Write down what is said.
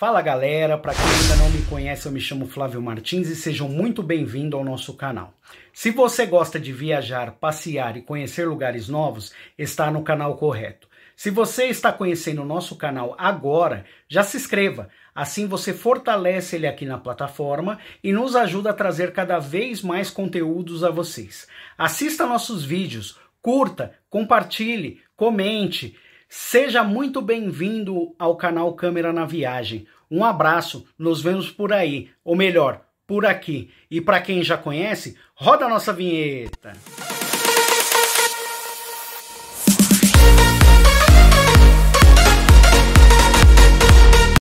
Fala galera, para quem ainda não me conhece, eu me chamo Flávio Martins e sejam muito bem-vindos ao nosso canal. Se você gosta de viajar, passear e conhecer lugares novos, está no canal correto. Se você está conhecendo o nosso canal agora, já se inscreva. Assim você fortalece ele aqui na plataforma e nos ajuda a trazer cada vez mais conteúdos a vocês. Assista nossos vídeos, curta, compartilhe, comente Seja muito bem-vindo ao canal Câmera na Viagem. Um abraço, nos vemos por aí, ou melhor, por aqui. E para quem já conhece, roda a nossa vinheta.